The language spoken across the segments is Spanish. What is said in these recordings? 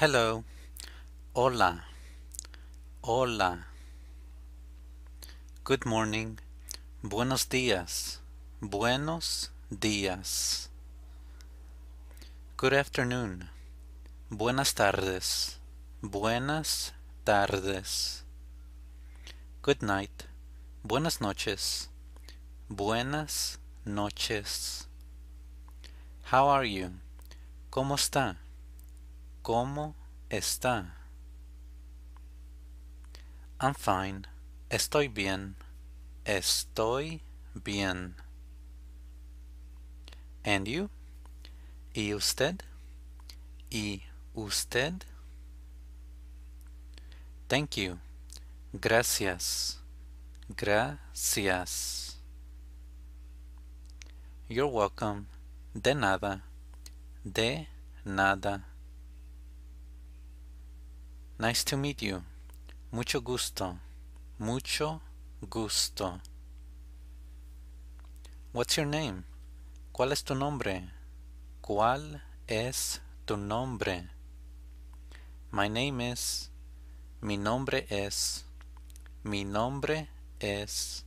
Hello. Hola. Hola. Good morning. Buenos días. Buenos días. Good afternoon. Buenas tardes. Buenas tardes. Good night. Buenas noches. Buenas noches. How are you? ¿Cómo está? ¿Cómo está? I'm fine. Estoy bien. Estoy bien. And you? ¿Y usted? ¿Y usted? Thank you. Gracias. Gracias. You're welcome. De nada. De nada. Nice to meet you. Mucho gusto. Mucho gusto. What's your name? ¿Cuál es tu nombre? ¿Cuál es tu nombre? My name is. Mi nombre es. Mi nombre es.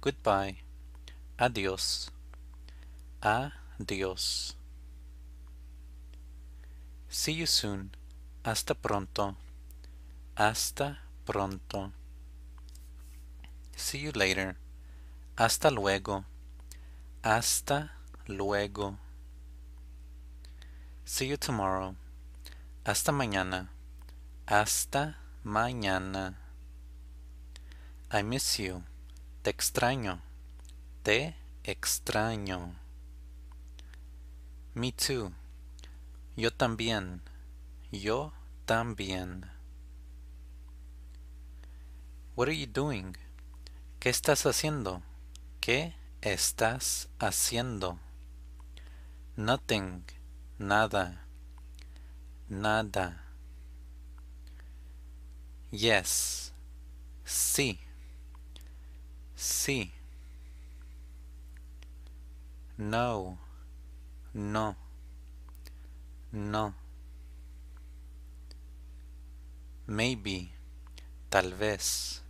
Goodbye. Adiós. Adiós. See you soon. Hasta pronto. Hasta pronto. See you later. Hasta luego. Hasta luego. See you tomorrow. Hasta mañana. Hasta mañana. I miss you. Te extraño. Te extraño. Me too. Yo también. Yo también. What are you doing? ¿Qué estás haciendo? ¿Qué estás haciendo? Nothing. Nada. Nada. Yes. Sí. Sí. No. No. No maybe, tal vez,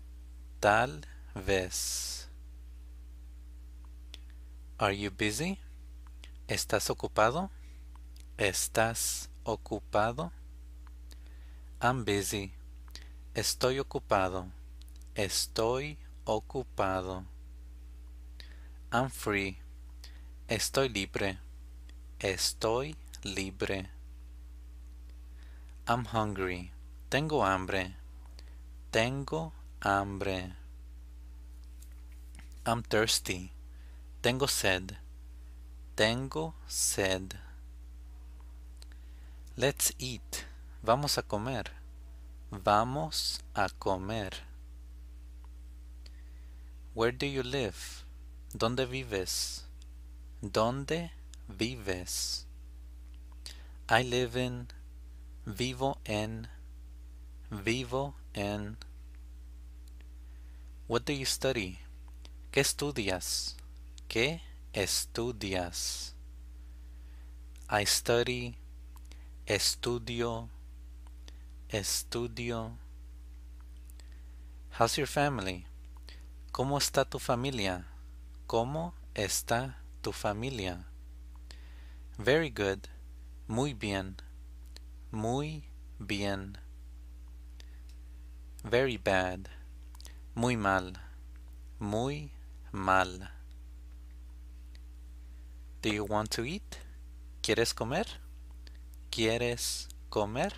tal vez. Are you busy? ¿Estás ocupado? ¿Estás ocupado? I'm busy. Estoy ocupado. Estoy ocupado. I'm free. Estoy libre. Estoy libre. I'm hungry. Tengo hambre. Tengo hambre. I'm thirsty. Tengo sed. Tengo sed. Let's eat. Vamos a comer. Vamos a comer. Where do you live? ¿Dónde vives? ¿Dónde vives? I live in. Vivo en Vivo en What do you study? ¿Qué estudias? ¿Qué estudias? I study, estudio, estudio. How's your family? ¿Cómo está tu familia? ¿Cómo está tu familia? Very good. Muy bien. Muy bien. very bad, muy mal, muy mal. Do you want to eat? ¿Quieres comer? ¿Quieres comer?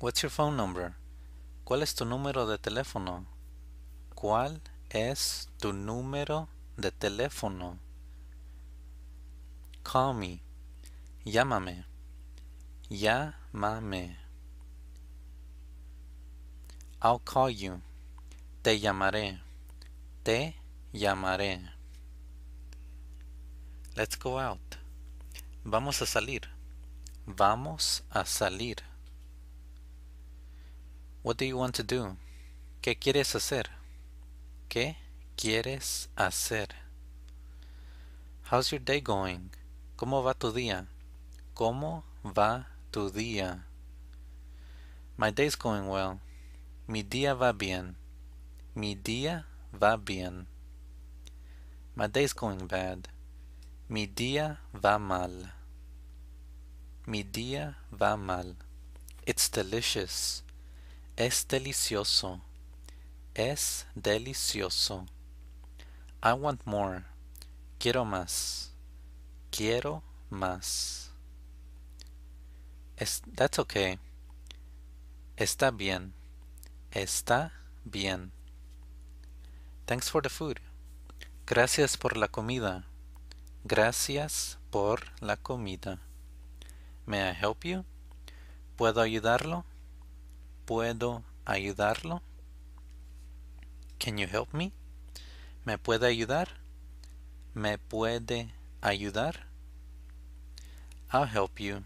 What's your phone number? ¿Cuál es tu número de teléfono? ¿Cuál es tu número de teléfono? Call me. Llámame. Llámame. I'll call you. Te llamaré. Te llamaré. Let's go out. Vamos a salir. Vamos a salir. What do you want to do? ¿Qué quieres hacer? ¿Qué quieres hacer? How's your day going? ¿Cómo va tu día? ¿Cómo va tu día? My day's going well. Mi día va bien. Mi día va bien. My day's going bad. Mi día va mal. Mi día va mal. It's delicious. Es delicioso. Es delicioso. I want more. Quiero más. Quiero más. Es, that's okay. Está bien. Está bien. Thanks for the food. Gracias por la comida. Gracias por la comida. May I help you? ¿Puedo ayudarlo? ¿Puedo ayudarlo? Can you help me? ¿Me puede ayudar? ¿Me puede ayudar? I'll help you.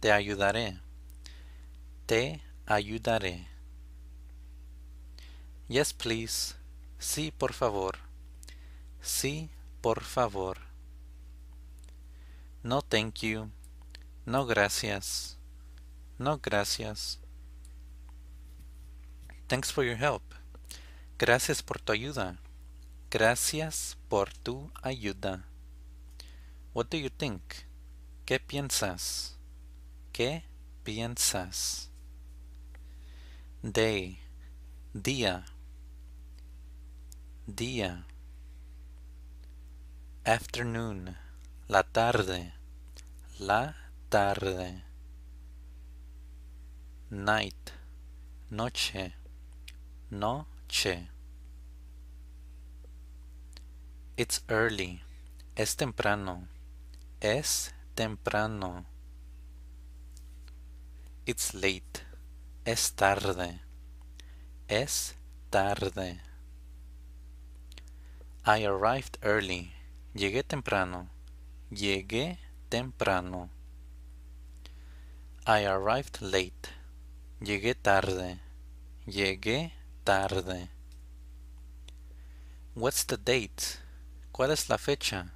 Te ayudaré. Te ayudaré. Yes, please. Sí, por favor. Sí, por favor. No, thank you. No, gracias. No, gracias. Thanks for your help. Gracias por tu ayuda. Gracias por tu ayuda. What do you think? ¿Qué piensas? ¿Qué piensas? Day. Día día, afternoon, la tarde, la tarde, night, noche, noche. It's early, es temprano, es temprano. It's late, es tarde, es tarde. I arrived early. Llegué temprano. Llegué temprano. I arrived late. Llegué tarde. Llegué tarde. What's the date? ¿Cuál es la fecha?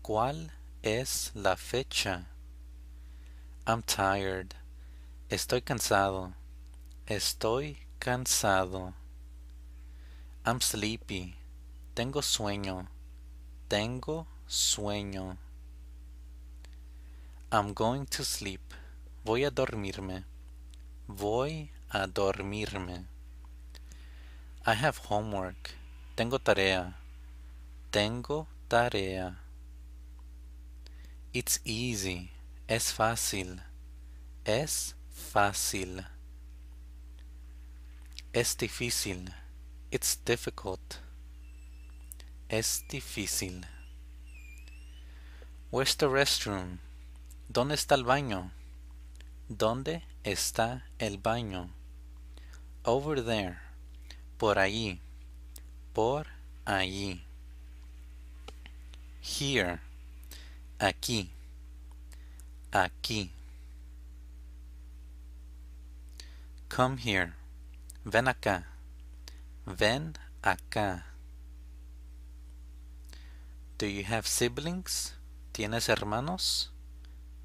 ¿Cuál es la fecha? I'm tired. Estoy cansado. Estoy cansado. I'm sleepy. Tengo sueño. Tengo sueño. I'm going to sleep. Voy a dormirme. Voy a dormirme. I have homework. Tengo tarea. Tengo tarea. It's easy. Es fácil. Es fácil. Es difícil. It's difficult. Es difícil. Where's the restroom? ¿Dónde está el baño? ¿Dónde está el baño? Over there. Por allí. Por allí. Here. Aquí. Aquí. Come here. Ven acá. Ven acá. Do you have siblings? ¿Tienes hermanos?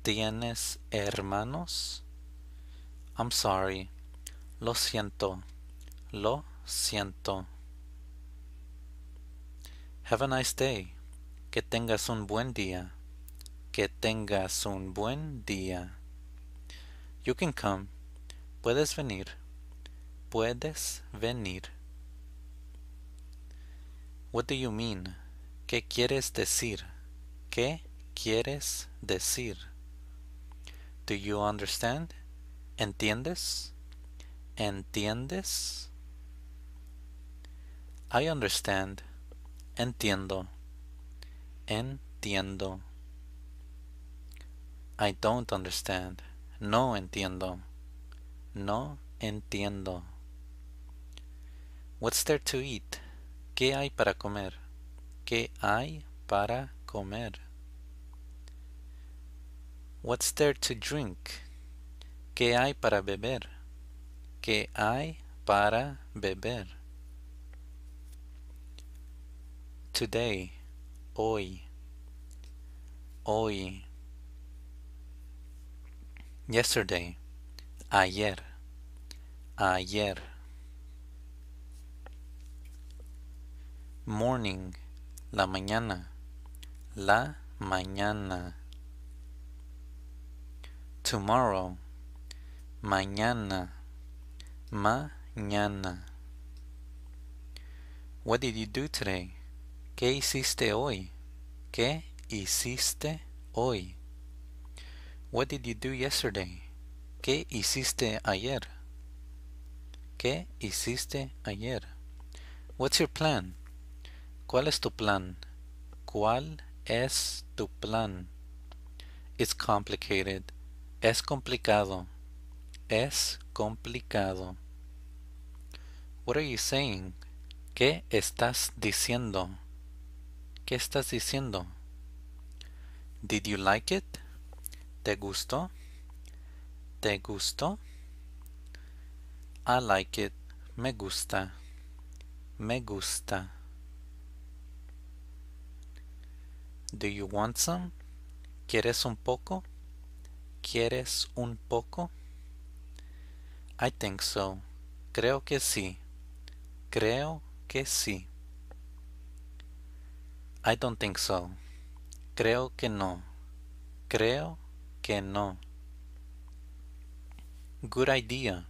¿Tienes hermanos? I'm sorry. Lo siento. Lo siento. Have a nice day. Que tengas un buen día. Que tengas un buen día. You can come. Puedes venir. Puedes venir. What do you mean? ¿Qué quieres decir? ¿Qué quieres decir? Do you understand? ¿Entiendes? ¿Entiendes? I understand. Entiendo. Entiendo. I don't understand. No entiendo. No entiendo. What's there to eat? ¿Qué hay para comer? ¿Qué hay para comer? What's there to drink? ¿Qué hay para beber? ¿Qué hay para beber? Today, hoy, hoy. Yesterday, ayer, ayer. Morning, La mañana. La mañana. Tomorrow. Mañana. Mañana. What did you do today? ¿Qué hiciste hoy? ¿Qué hiciste hoy? What did you do yesterday? ¿Qué hiciste ayer? ¿Qué hiciste ayer? What's your plan? ¿Cuál es tu plan? ¿Cuál es tu plan? It's complicated. Es complicado. Es complicado. What are you saying? ¿Qué estás diciendo? ¿Qué estás diciendo? Did you like it? ¿Te gustó? ¿Te gustó? I like it. Me gusta. Me gusta. Do you want some? ¿Quieres un poco? ¿Quieres un poco? I think so. Creo que sí. Creo que sí. I don't think so. Creo que no. Creo que no. Good idea.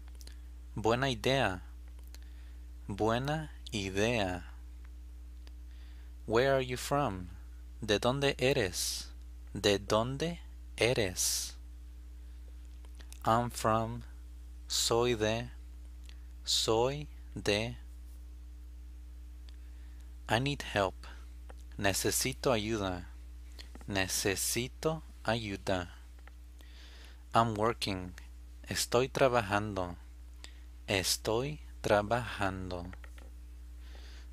Buena idea. Buena idea. Where are you from? ¿De dónde eres? ¿De dónde eres? I'm from. Soy de. Soy de. I need help. Necesito ayuda. Necesito ayuda. I'm working. Estoy trabajando. Estoy trabajando.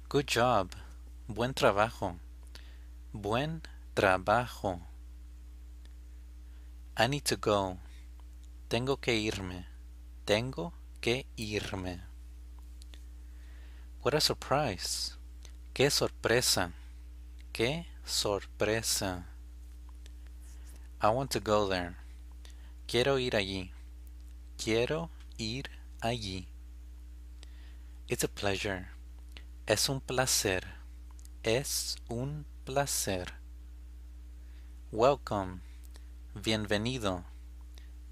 Good job. Buen trabajo. Buen trabajo. I need to go. Tengo que irme. Tengo que irme. What a surprise. Qué sorpresa. Qué sorpresa. I want to go there. Quiero ir allí. Quiero ir allí. It's a pleasure. Es un placer. Es un placer. Welcome. Bienvenido.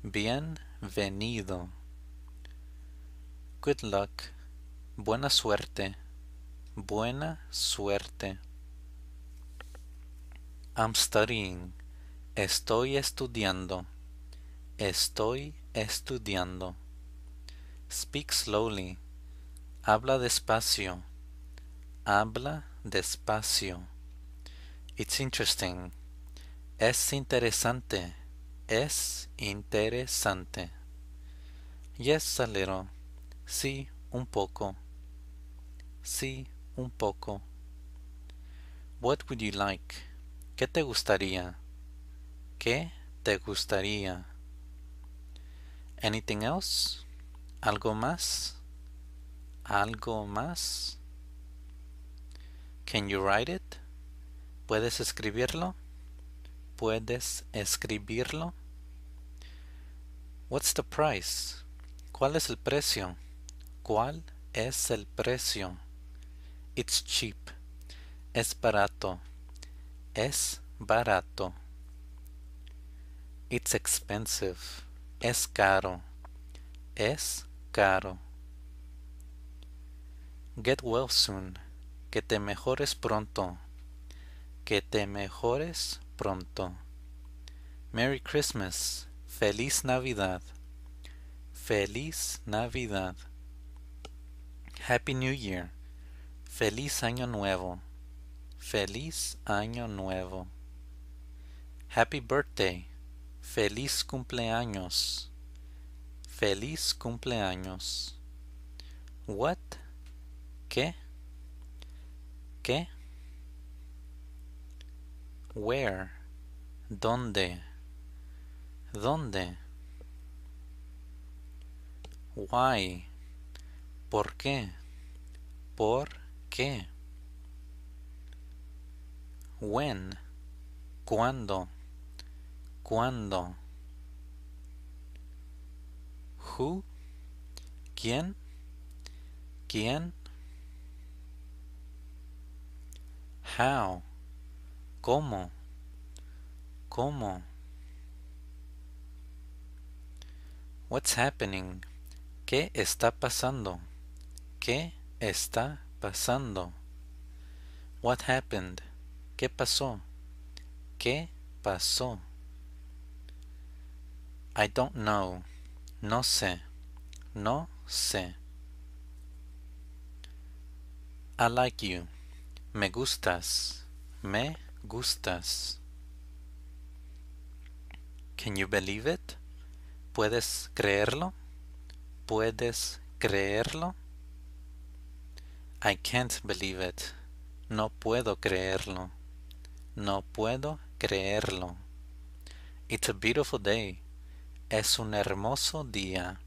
Bienvenido. Good luck. Buena suerte. Buena suerte. I'm studying. Estoy estudiando. Estoy estudiando. Speak slowly. Habla despacio. Habla despacio. It's interesting. Es interesante. Es interesante. Yes, a little. Sí, un poco. Sí, un poco. What would you like? ¿Qué te gustaría? ¿Qué te gustaría? Anything else? ¿Algo más? ¿Algo más? Can you write it? ¿Puedes escribirlo? ¿Puedes escribirlo? What's the price? ¿Cuál es el precio? ¿Cuál es el precio? It's cheap. Es barato. Es barato. It's expensive. Es caro. Es caro. Get well soon. Que te mejores pronto. Que te mejores pronto. Merry Christmas. Feliz Navidad. Feliz Navidad. Happy New Year. Feliz Año Nuevo. Feliz Año Nuevo. Happy Birthday. Feliz cumpleaños. Feliz cumpleaños. What? ¿Qué? ¿Qué? Where. ¿Dónde? ¿Dónde? Why. ¿Por qué? ¿Por qué? When. ¿Cuándo? ¿Cuándo? Who. ¿Quién? ¿Quién? How. ¿Cómo? ¿Cómo? What's happening? ¿Qué está pasando? ¿Qué está pasando? What happened? ¿Qué pasó? ¿Qué pasó? I don't know. No sé. No sé. I like you. Me gustas. Me gustas. Can you believe it? ¿Puedes creerlo? ¿Puedes creerlo? I can't believe it. No puedo creerlo. No puedo creerlo. It's a beautiful day. Es un hermoso día.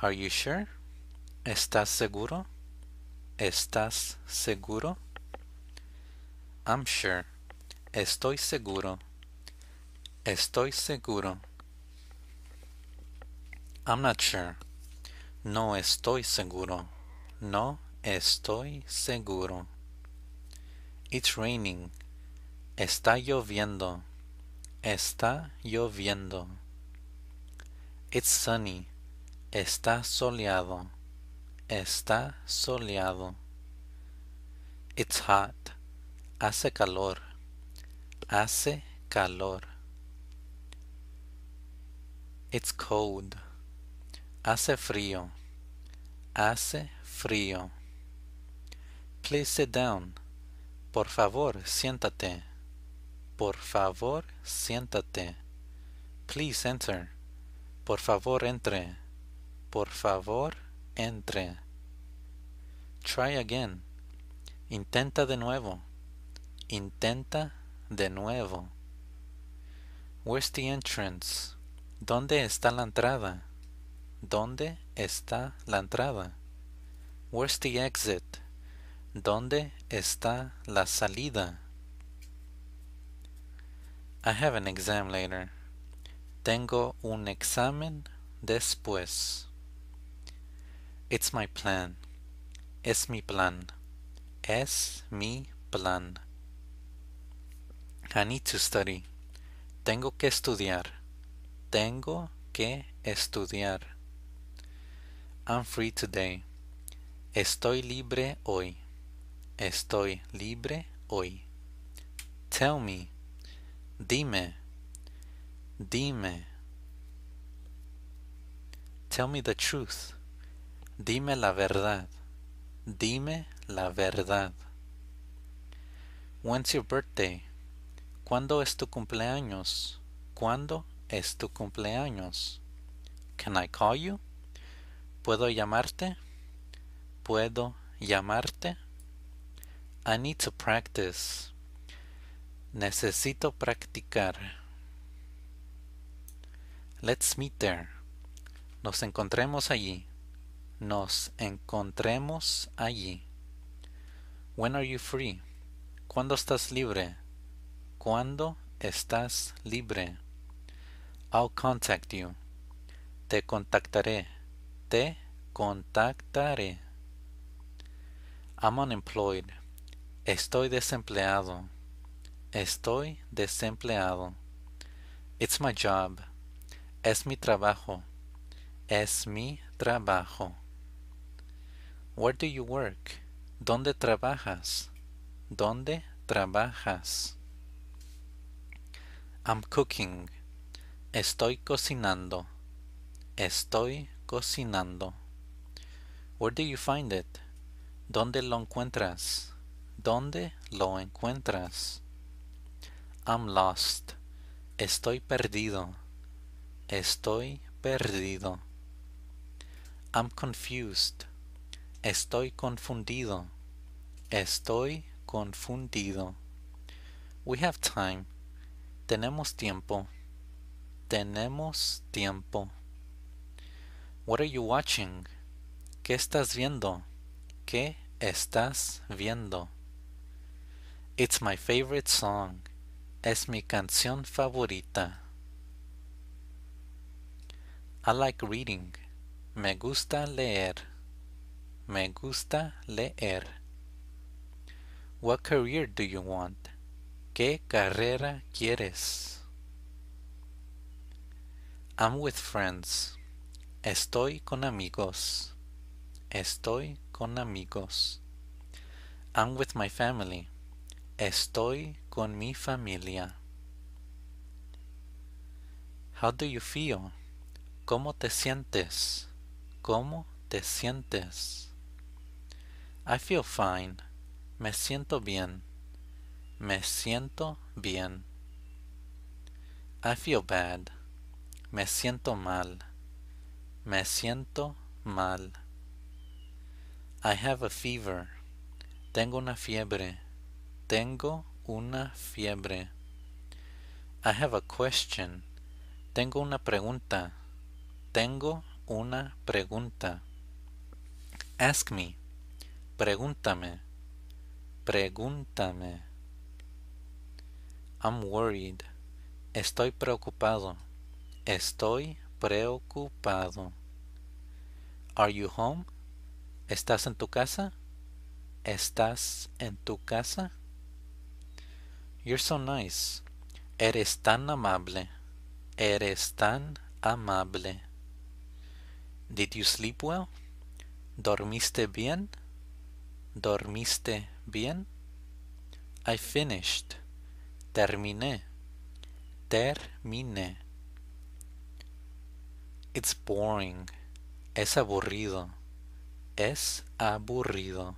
Are you sure? ¿Estás seguro? ¿Estás seguro? I'm sure. Estoy seguro. Estoy seguro. I'm not sure. No estoy seguro. No estoy seguro. It's raining. Está lloviendo. Está lloviendo. It's sunny. Está soleado. Está soleado. It's hot. Hace calor. Hace calor. It's cold. Hace frío. Hace frío. Please sit down. Por favor, siéntate. Por favor, siéntate. Please enter. Por favor, entre. Por favor, entre. Try again. Intenta de nuevo. Intenta de nuevo. Where's the entrance? ¿Dónde está la entrada? ¿Dónde está la entrada? Where's the exit? ¿Dónde está la salida? I have an exam later. Tengo un examen después. It's my plan. Es mi plan. Es mi plan. I need to study. Tengo que estudiar. Tengo que estudiar. I'm free today. Estoy libre hoy. Estoy libre hoy. Tell me. Dime. Dime. Tell me the truth. Dime la verdad. Dime la verdad. When's your birthday? ¿Cuándo es tu cumpleaños? ¿Cuándo es tu cumpleaños? Can I call you? ¿Puedo llamarte? ¿Puedo llamarte? I need to practice. Necesito practicar. Let's meet there. Nos encontremos allí. Nos encontremos allí. When are you free? ¿Cuándo estás libre? ¿Cuándo estás libre? I'll contact you. Te contactaré. Te contactaré. I'm unemployed. Estoy desempleado. Estoy desempleado. It's my job. Es mi trabajo. Es mi trabajo. Where do you work? ¿Dónde trabajas? ¿Dónde trabajas? I'm cooking. Estoy cocinando. Estoy cocinando. Where do you find it? ¿Dónde lo encuentras? ¿Dónde lo encuentras? I'm lost. Estoy perdido. Estoy perdido. I'm confused. Estoy confundido. Estoy confundido. We have time. Tenemos tiempo. Tenemos tiempo. What are you watching? ¿Qué estás viendo? ¿Qué estás viendo? It's my favorite song. Es mi canción favorita. I like reading. Me gusta leer. Me gusta leer. What career do you want? ¿Qué carrera quieres? I'm with friends. Estoy con amigos. Estoy con amigos. I'm with my family. Estoy con mi familia. How do you feel? ¿Cómo te sientes? ¿Cómo te sientes? I feel fine. Me siento bien. Me siento bien. I feel bad. Me siento mal. Me siento mal. I have a fever. Tengo una fiebre. Tengo una fiebre. I have a question. Tengo una pregunta. Tengo una pregunta. Ask me. Pregúntame. Pregúntame. I'm worried. Estoy preocupado. Estoy preocupado. Are you home? ¿Estás en tu casa? ¿Estás en tu casa? You're so nice. Eres tan amable. Eres tan amable. Did you sleep well? ¿Dormiste bien? ¿Dormiste bien? I finished. Terminé. Terminé. It's boring. Es aburrido. Es aburrido.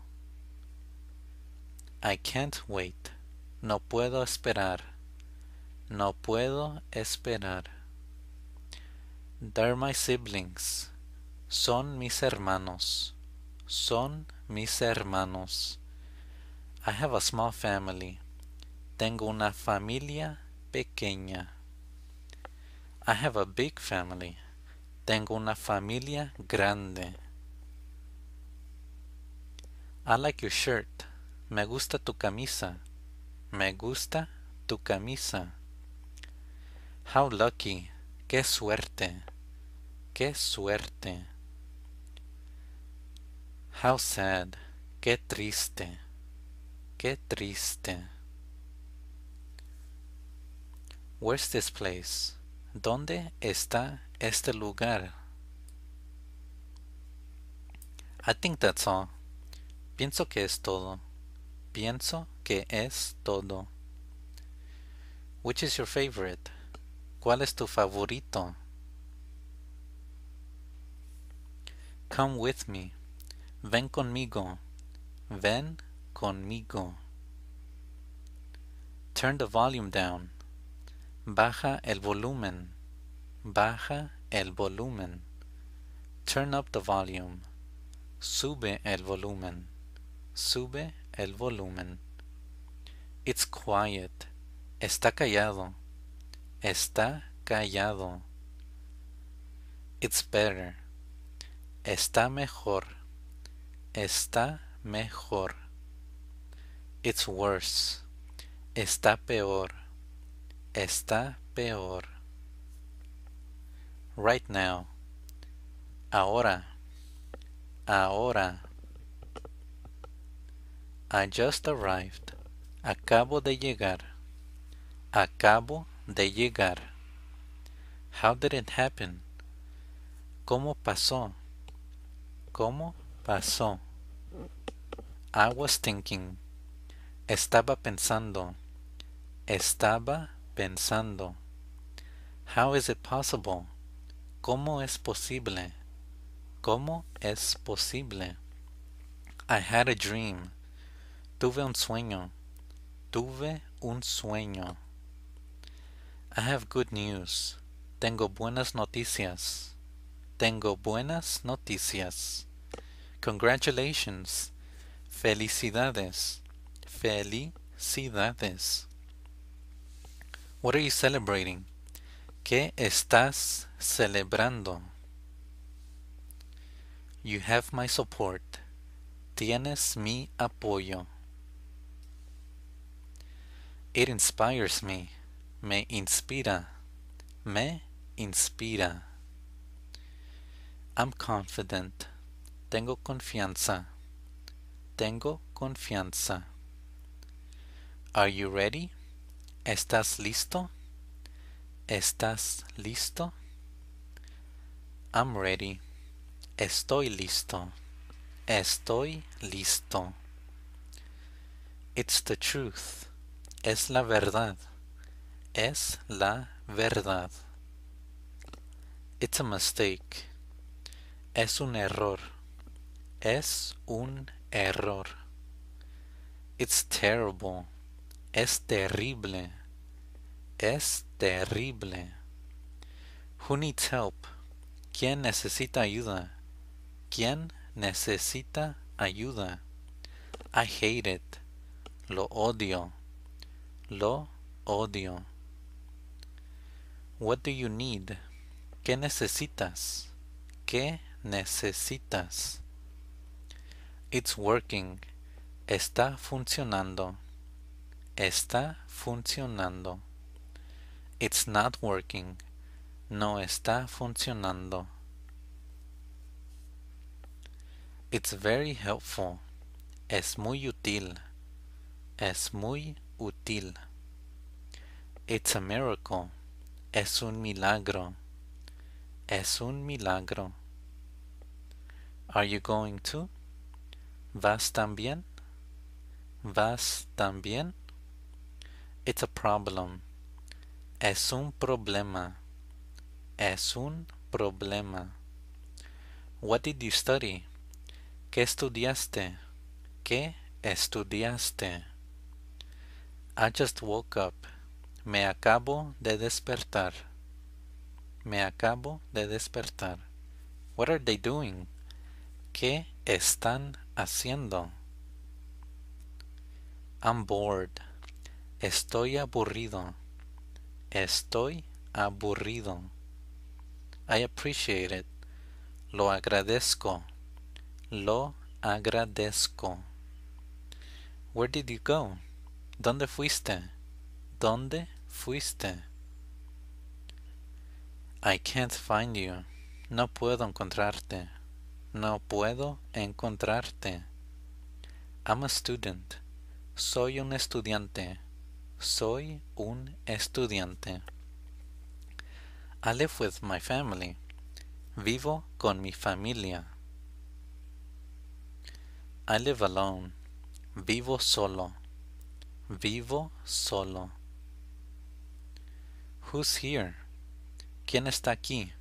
I can't wait. No puedo esperar. No puedo esperar. They're my siblings. Son mis hermanos. Son mis hermanos. I have a small family. Tengo una familia pequeña. I have a big family. Tengo una familia grande. I like your shirt. Me gusta tu camisa. Me gusta tu camisa. How lucky. Qué suerte. Qué suerte. How sad. Qué triste. Qué triste. Where's this place? ¿Dónde está este lugar? I think that's all. Pienso que es todo. Pienso que es todo. Which is your favorite? ¿Cuál es tu favorito? Come with me. Ven conmigo. Ven conmigo. Turn the volume down. Baja el volumen. Baja el volumen. Turn up the volume. Sube el volumen. Sube el volumen. It's quiet. Está callado. Está callado. It's better. Está mejor Está mejor. It's worse. Está peor. Está peor. Right now. Ahora. Ahora. I just arrived. Acabo de llegar. Acabo de llegar. How did it happen? ¿Cómo pasó? ¿Cómo Pasó. I was thinking. Estaba pensando. Estaba pensando. How is it possible? ¿Cómo es posible? ¿Cómo es posible? I had a dream. Tuve un sueño. Tuve un sueño. I have good news. Tengo buenas noticias. Tengo buenas noticias. Congratulations. Felicidades. Felicidades. What are you celebrating? ¿Qué estás celebrando? You have my support. Tienes mi apoyo. It inspires me. Me inspira. Me inspira. I'm confident. Tengo confianza. Tengo confianza. Are you ready? ¿Estás listo? ¿Estás listo? I'm ready. Estoy listo. Estoy listo. It's the truth. Es la verdad. Es la verdad. It's a mistake. Es un error. Es un error. It's terrible. Es terrible. Es terrible. Who needs help? ¿Quién necesita ayuda? ¿Quién necesita ayuda? I hate it. Lo odio. Lo odio. What do you need? ¿Qué necesitas? ¿Qué necesitas? It's working. Está funcionando. Está funcionando. It's not working. No está funcionando. It's very helpful. Es muy útil. Es muy útil. It's a miracle. Es un milagro. Es un milagro. Are you going to? vas también, vas también. It's a problem. Es un problema. Es un problema. What did you study? ¿Qué estudiaste? ¿Qué estudiaste? I just woke up. Me acabo de despertar. Me acabo de despertar. What are they doing? ¿Qué están haciendo? I'm bored. Estoy aburrido. Estoy aburrido. I appreciate it. Lo agradezco. Lo agradezco. Where did you go? ¿Dónde fuiste? ¿Dónde fuiste? I can't find you. No puedo encontrarte. No puedo encontrarte. I'm a student. Soy un estudiante. Soy un estudiante. I live with my family. Vivo con mi familia. I live alone. Vivo solo. Vivo solo. Who's here? ¿Quién está aquí?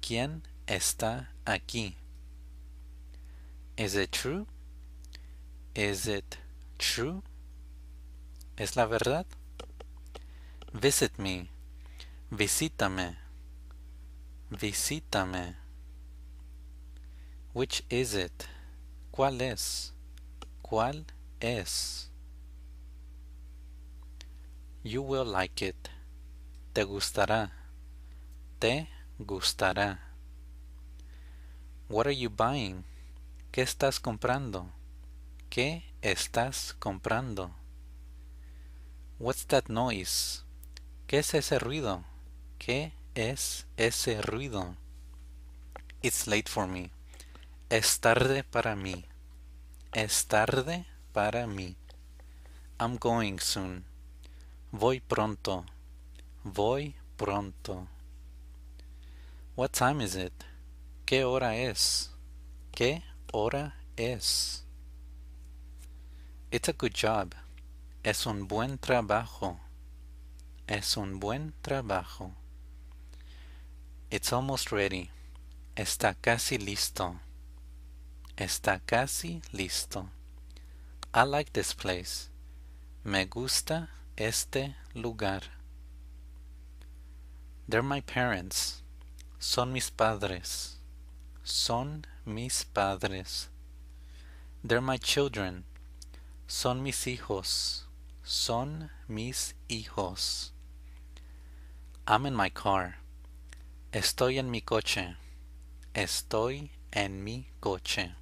¿Quién está aquí? Is it true? Is it true? ¿Es la verdad? Visit me. Visítame. Visítame. Which is it? ¿Cuál es? ¿Cuál es? You will like it. Te gustará. Te gustará. What are you buying? ¿Qué estás comprando? ¿Qué estás comprando? What's that noise? ¿Qué es ese ruido? ¿Qué es ese ruido? It's late for me. Es tarde para mí. Es tarde para mí. I'm going soon. Voy pronto. Voy pronto. What time is it? ¿Qué hora es? ¿Qué hora es? It's a good job. Es un buen trabajo. Es un buen trabajo. It's almost ready. Está casi listo. Está casi listo. I like this place. Me gusta este lugar. They're my parents. Son mis padres. Son mis padres. They're my children. Son mis hijos. Son mis hijos. I'm in my car. Estoy en mi coche. Estoy en mi coche.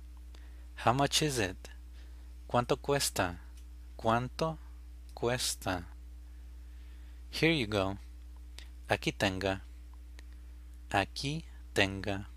How much is it? ¿Cuánto cuesta? ¿Cuánto cuesta? Here you go. Aquí tenga. Aquí tenga.